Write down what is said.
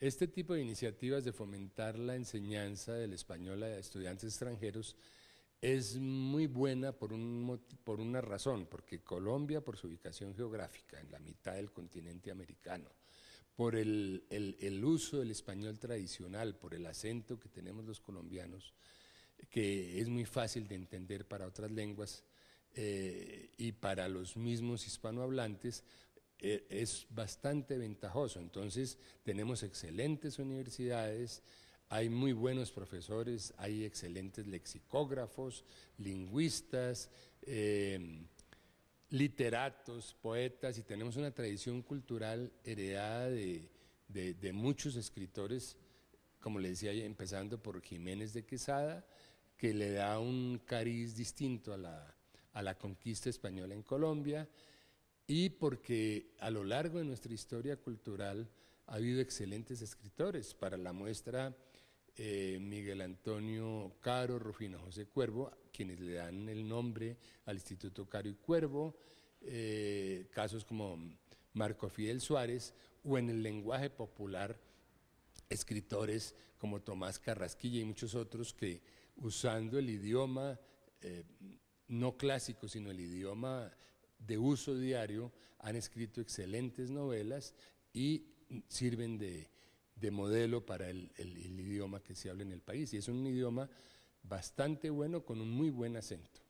Este tipo de iniciativas de fomentar la enseñanza del español a estudiantes extranjeros es muy buena por, una razón, porque Colombia, por su ubicación geográfica en la mitad del continente americano, por el, uso del español tradicional, por el acento que tenemos los colombianos, que es muy fácil de entender para otras lenguas eh, y para los mismos hispanohablantes, e, es bastante ventajoso. Entonces tenemos excelentes universidades, hay muy buenos profesores, hay excelentes lexicógrafos, lingüistas, eh, literatos, poetas, y tenemos una tradición cultural heredada de, de, muchos escritores, como le decía, empezando por Jiménez de Quesada, que le da un cariz distinto a la, a la conquista española en Colombia y porque a lo largo de nuestra historia cultural ha habido excelentes escritores. Para la muestra, eh, Miguel Antonio Caro, Rufino José Cuervo, quienes le dan el nombre al Instituto Caro y Cuervo, eh, casos como Marco Fidel Suárez, o en el lenguaje popular, escritores como Tomás Carrasquilla y muchos otros que usando el idioma eh, no clásico, sino el idioma de uso diario, han escrito excelentes novelas y sirven de, modelo para el, el idioma que se habla en el país. Y es un idioma bastante bueno con un muy buen acento.